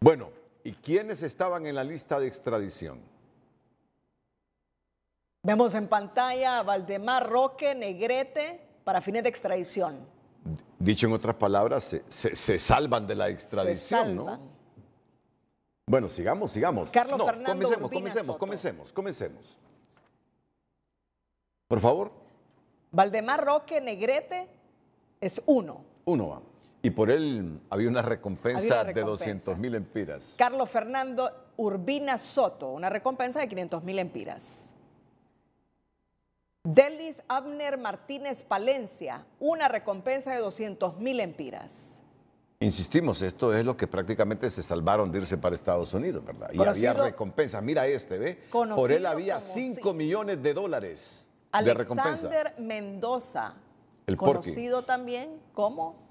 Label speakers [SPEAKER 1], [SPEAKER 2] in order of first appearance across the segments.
[SPEAKER 1] Bueno, ¿y quiénes estaban en la lista de extradición?
[SPEAKER 2] Vemos en pantalla a Valdemar Roque Negrete para fines de extradición.
[SPEAKER 1] Dicho en otras palabras, se, salvan de la extradición, ¿no? Bueno, sigamos, sigamos. Carlos no, comencemos, comencemos, comencemos, comencemos. Por favor.
[SPEAKER 2] Valdemar Roque Negrete es uno.
[SPEAKER 1] Uno, va. Y por él había una recompensa, de 200 mil empiras.
[SPEAKER 2] Carlos Fernando Urbina Soto, una recompensa de 500 mil empiras. Delis Abner Martínez Palencia, una recompensa de 200 mil empiras.
[SPEAKER 1] Insistimos, esto es lo que prácticamente se salvaron de irse para Estados Unidos, ¿verdad? Y había recompensas. Mira este, ¿ve? Por él había 5 millones de dólares Alexander
[SPEAKER 2] Mendoza,
[SPEAKER 1] conocido
[SPEAKER 2] también como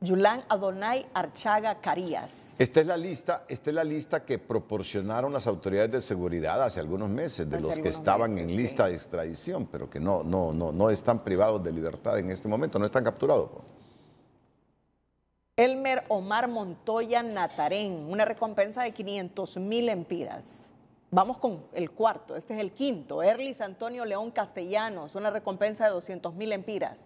[SPEAKER 2] Yulán Adonai Archaga Carías.
[SPEAKER 1] Esta es la lista, esta es la lista que proporcionaron las autoridades de seguridad hace algunos meses de los que estaban en lista de extradición, pero que no, no, no, no están privados de libertad en este momento, no están capturados. Pues.
[SPEAKER 2] Elmer Omar Montoya Natarén, una recompensa de 500 mil empiras. Vamos con el cuarto, este es el quinto. Erlis Antonio León Castellanos, una recompensa de 200 mil empiras.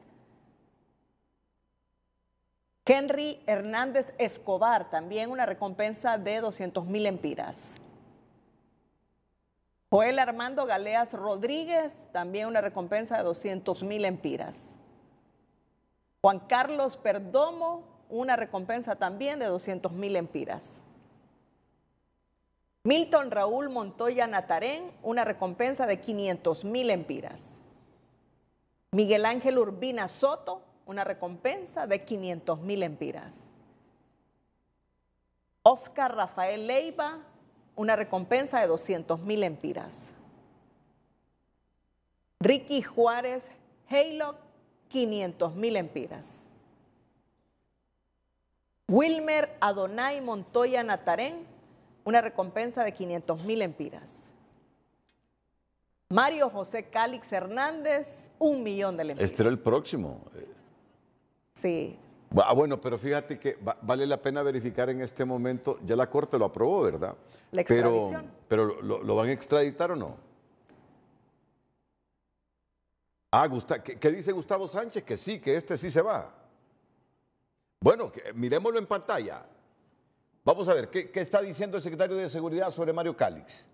[SPEAKER 2] Henry Hernández Escobar, también una recompensa de 200 mil empiras. Joel Armando Galeas Rodríguez, también una recompensa de 200 mil empiras. Juan Carlos Perdomo, una recompensa también de 200 mil empiras. Milton Raúl Montoya Natarén, una recompensa de 500 mil empiras. Miguel Ángel Urbina Soto, una recompensa de 500 mil empiras. Oscar Rafael Leiva, una recompensa de 200 mil empiras. Ricky Juárez Haylock, 500 mil empiras. Wilmer Adonai Montoya Natarén, una recompensa de 500 mil empiras. Mario José Cálix Hernández, un millón de lempiras.
[SPEAKER 1] Este era el próximo. Eh, Sí. Ah, bueno, pero fíjate que vale la pena verificar en este momento, ya la Corte lo aprobó, ¿verdad? La extradición. Pero, pero ¿lo, van a extraditar o no? Ah, ¿qué, dice Gustavo Sánchez? Que sí, que este sí se va. Bueno, miremoslo en pantalla. Vamos a ver, ¿qué, ¿qué está diciendo el secretario de Seguridad sobre Mario Cálix?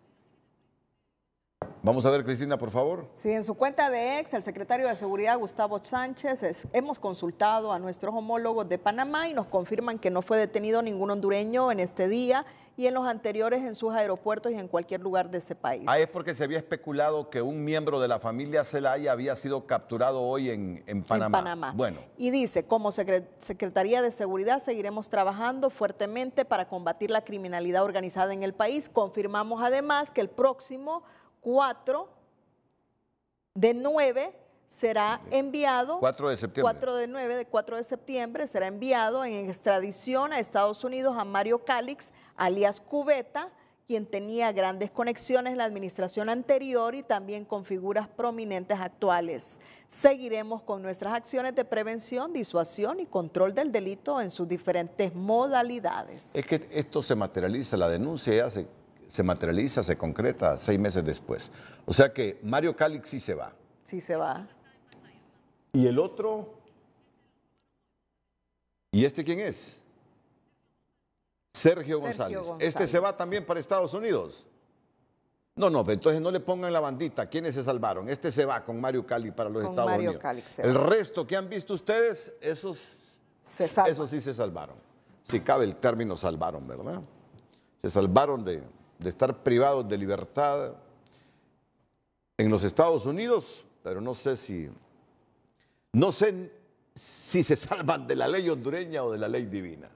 [SPEAKER 1] Vamos a ver, Cristina, por favor.
[SPEAKER 2] Sí, en su cuenta de ex, el secretario de Seguridad, Gustavo Sánchez, hemos consultado a nuestros homólogos de Panamá y nos confirman que no fue detenido ningún hondureño en este día y en los anteriores en sus aeropuertos y en cualquier lugar de ese país. Ah, es
[SPEAKER 1] porque se había especulado que un miembro de la familia Zelaya había sido capturado hoy en, en Panamá. En Panamá. Bueno.
[SPEAKER 2] Y dice, como Secretaría de Seguridad seguiremos trabajando fuertemente para combatir la criminalidad organizada en el país. Confirmamos además que el próximo 4 de 9 será enviado.
[SPEAKER 1] 4 de septiembre. 4
[SPEAKER 2] de 9 de 4 de septiembre será enviado en extradición a Estados Unidos a Mario Calix, alias Cubeta, quien tenía grandes conexiones en la administración anterior y también con figuras prominentes actuales. Seguiremos con nuestras acciones de prevención, disuasión y control del delito en sus diferentes modalidades.
[SPEAKER 1] Es que esto se materializa, la denuncia ya hace se materializa, se concreta seis meses después. O sea que Mario Calix sí se va.
[SPEAKER 2] Sí se va.
[SPEAKER 1] ¿Y el otro? ¿Y este quién es? Sergio, González. ¿Este se va también para Estados Unidos? No, no, entonces no le pongan la bandita. ¿Quiénes se salvaron? Este se va con Mario Cali para los Estados Unidos. El resto que han visto ustedes, esos, esos sí se salvaron. Si cabe el término salvaron, ¿verdad? Se salvaron de, de estar privados de libertad en los Estados Unidos, pero no sé si, no sé si se salvan de la ley hondureña o de la ley divina.